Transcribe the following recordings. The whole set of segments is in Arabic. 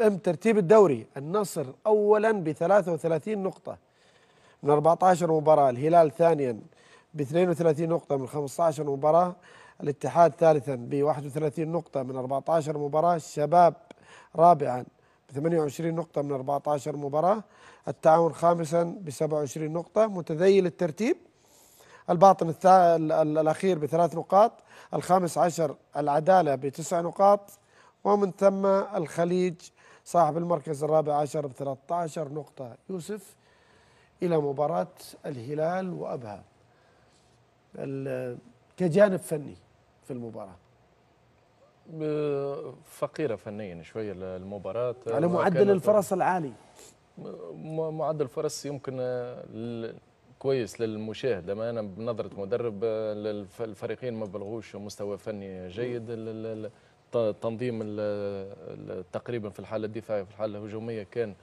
ام ترتيب الدوري النصر اولا ب 33 نقطه من 14 مباراه الهلال ثانيا ب 32 نقطه من 15 مباراه الاتحاد ثالثا ب 31 نقطه من 14 مباراه الشباب رابعا ب 28 نقطه من 14 مباراه التعاون خامسا ب 27 نقطه متذيل الترتيب الباطن الثا... الأخير بثلاث نقاط الخامس عشر العدالة بتسع نقاط ومن ثم الخليج صاحب المركز الرابع عشر ب 13 نقطة يوسف إلى مباراة الهلال وأبها كجانب فني في المباراة فقيرة فنيا شوية المباراة على معدل الفرص العالي معدل الفرص يمكن آه، كويس للمشاهد اما انا بنظره مدرب آه، الفريقين ما بلغوش مستوى فني جيد تنظيم تقريبا في الحاله الدفاعيه وفي الحاله الهجوميه كان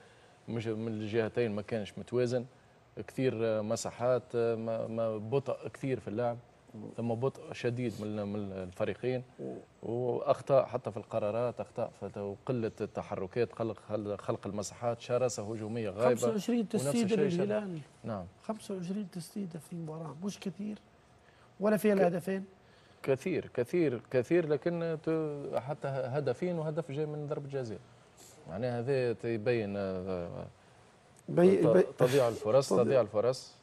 من الجهتين ما كانش متوازن كثير مساحات بطء كثير في اللعب ثم بطء شديد من الفريقين واخطاء حتى في القرارات اخطاء وقله التحركات خلق خلق المساحات شراسه هجوميه غايبه 25 تسديده للهلال نعم 25 تسديده في المباراه مش كثير ولا فيها الهدفين كثير كثير كثير لكن حتى هدفين وهدف جاي من ضربه جزاء معناها هذا يبين آه، تضيع الفرص تضيع الفرص